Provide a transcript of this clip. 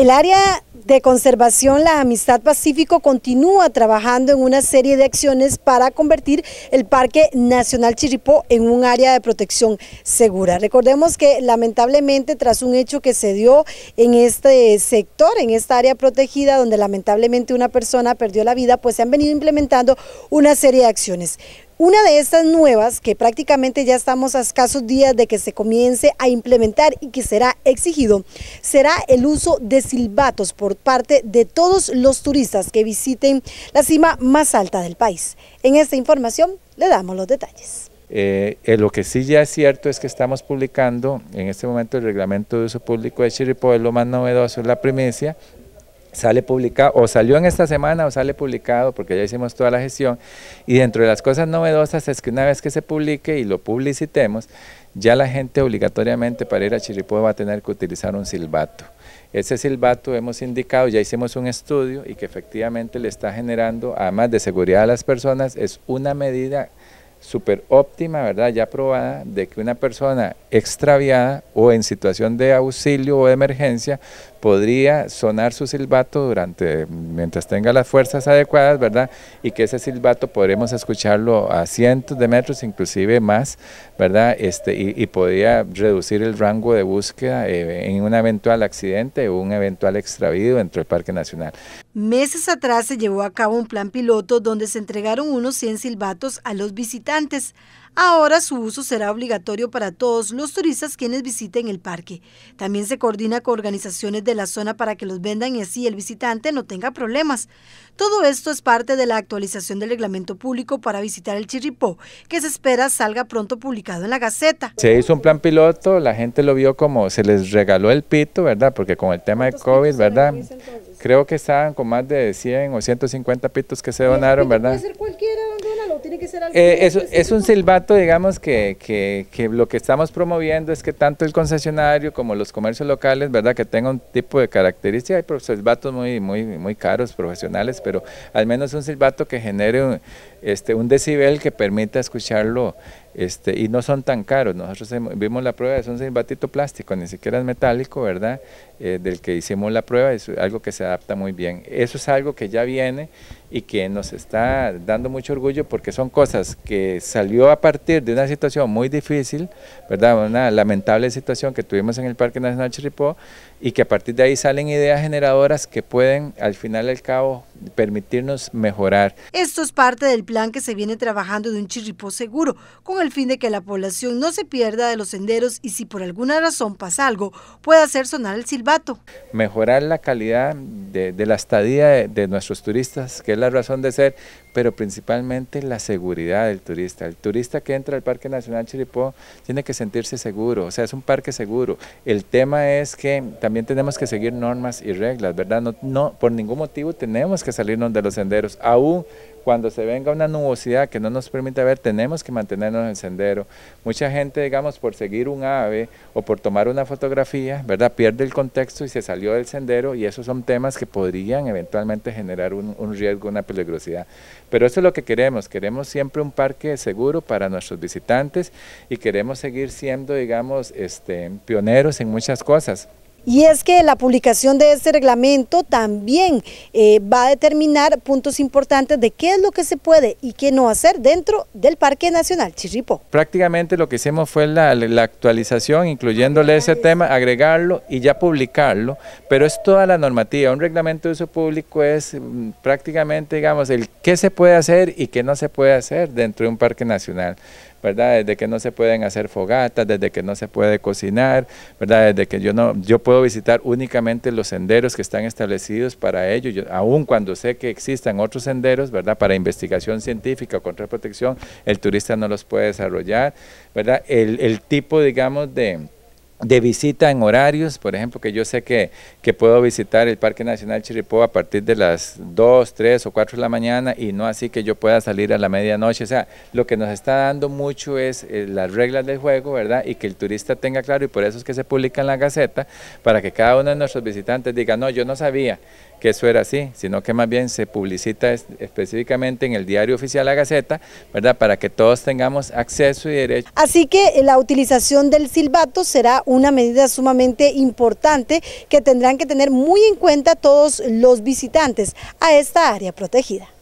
El área de conservación La Amistad Pacífico continúa trabajando en una serie de acciones para convertir el Parque Nacional Chiripó en un área de protección segura. Recordemos que lamentablemente tras un hecho que se dio en este sector, en esta área protegida donde lamentablemente una persona perdió la vida, pues se han venido implementando una serie de acciones. Una de estas nuevas, que prácticamente ya estamos a escasos días de que se comience a implementar y que será exigido, será el uso de silbatos por parte de todos los turistas que visiten la cima más alta del país. En esta información le damos los detalles. Eh, eh, lo que sí ya es cierto es que estamos publicando en este momento el reglamento de uso público de Chiripo, es lo más novedoso, es la primicia, sale publicado, o salió en esta semana o sale publicado, porque ya hicimos toda la gestión, y dentro de las cosas novedosas es que una vez que se publique y lo publicitemos, ya la gente obligatoriamente para ir a Chiripó va a tener que utilizar un silbato. Ese silbato hemos indicado, ya hicimos un estudio y que efectivamente le está generando, además de seguridad a las personas, es una medida súper óptima, ¿verdad? Ya probada, de que una persona extraviada o en situación de auxilio o de emergencia podría sonar su silbato durante, mientras tenga las fuerzas adecuadas, ¿verdad? Y que ese silbato podremos escucharlo a cientos de metros, inclusive más, ¿verdad? Este, y, podría reducir el rango de búsqueda eh, en un eventual accidente o un eventual extravío dentro del Parque Nacional. Meses atrás se llevó a cabo un plan piloto donde se entregaron unos 100 silbatos a los visitantes. Ahora su uso será obligatorio para todos los turistas quienes visiten el parque. También se coordina con organizaciones de la zona para que los vendan y así el visitante no tenga problemas. Todo esto es parte de la actualización del reglamento público para visitar el Chirripó, que se espera salga pronto publicado en la Gaceta. Se hizo un plan piloto, la gente lo vio como se les regaló el pito, ¿verdad? Porque con el tema de COVID, ¿verdad? creo que estaban con más de 100 o 150 pitos que se donaron, ¿verdad? Puede ser cualquiera, donalo, tiene que ser alguien, eh, es, un silbato, digamos, que, que, que, lo que estamos promoviendo es que tanto el concesionario como los comercios locales, ¿verdad? Que tenga un tipo de característica, hay pues, silbatos muy, muy, muy caros, profesionales, pero al menos un silbato que genere un, este, un decibel que permita escucharlo este, y no son tan caros. Nosotros vimos la prueba, es un silbatito plástico, ni siquiera es metálico, ¿verdad? Eh, del que hicimos la prueba, es algo que se adapta muy bien. Eso es algo que ya viene y que nos está dando mucho orgullo porque son cosas que salió a partir de una situación muy difícil, ¿verdad? Una lamentable situación que tuvimos en el Parque Nacional Chiripó y que a partir de ahí salen ideas generadoras que pueden al final y cabo permitirnos mejorar. Esto es parte del plan que se viene trabajando de un chirripó seguro, con el fin de que la población no se pierda de los senderos y si por alguna razón pasa algo, pueda hacer sonar el silbato. Mejorar la calidad de, la estadía de, nuestros turistas, que es la razón de ser, pero principalmente la seguridad del turista. El turista que entra al Parque Nacional Chiripó tiene que sentirse seguro, o sea, es un parque seguro. El tema es que también tenemos que seguir normas y reglas, ¿verdad? No, no por ningún motivo tenemos que salirnos de los senderos, aún cuando se venga una nubosidad que no nos permita ver, tenemos que mantenernos en el sendero. Mucha gente, digamos, por seguir un ave o por tomar una fotografía, ¿verdad? Pierde el contexto y se salió del sendero y esos son temas que podrían eventualmente generar un, riesgo, una peligrosidad. Pero eso es lo que queremos, queremos siempre un parque seguro para nuestros visitantes y queremos seguir siendo, digamos, este, pioneros en muchas cosas. Y es que la publicación de este reglamento también eh, va a determinar puntos importantes de qué es lo que se puede y qué no hacer dentro del Parque Nacional Chirripó. Prácticamente lo que hicimos fue la, actualización, incluyéndole ese tema, agregarlo y ya publicarlo, pero es toda la normativa. Un reglamento de uso público es mm, prácticamente, digamos, el qué se puede hacer y qué no se puede hacer dentro de un parque nacional. ¿verdad? Desde que no se pueden hacer fogatas, desde que no se puede cocinar, ¿verdad? Desde que yo no, yo puedo visitar únicamente los senderos que están establecidos para ello, yo, aun cuando sé que existan otros senderos, ¿verdad? Para investigación científica o contra protección, el turista no los puede desarrollar, ¿verdad? El, el tipo, digamos, de de visita en horarios, por ejemplo, que yo sé que, puedo visitar el Parque Nacional Chiripó a partir de las 2, 3 o 4 de la mañana y no así que yo pueda salir a la medianoche. O sea, lo que nos está dando mucho es eh, las reglas del juego, ¿verdad? Y que el turista tenga claro, y por eso es que se publica en la Gaceta, para que cada uno de nuestros visitantes diga, no, yo no sabía, que eso era así, sino que más bien se publicita específicamente en el diario oficial La Gaceta, ¿verdad? Para que todos tengamos acceso y derecho. Así que eh, la utilización del silbato será una medida sumamente importante que tendrán que tener muy en cuenta todos los visitantes a esta área protegida.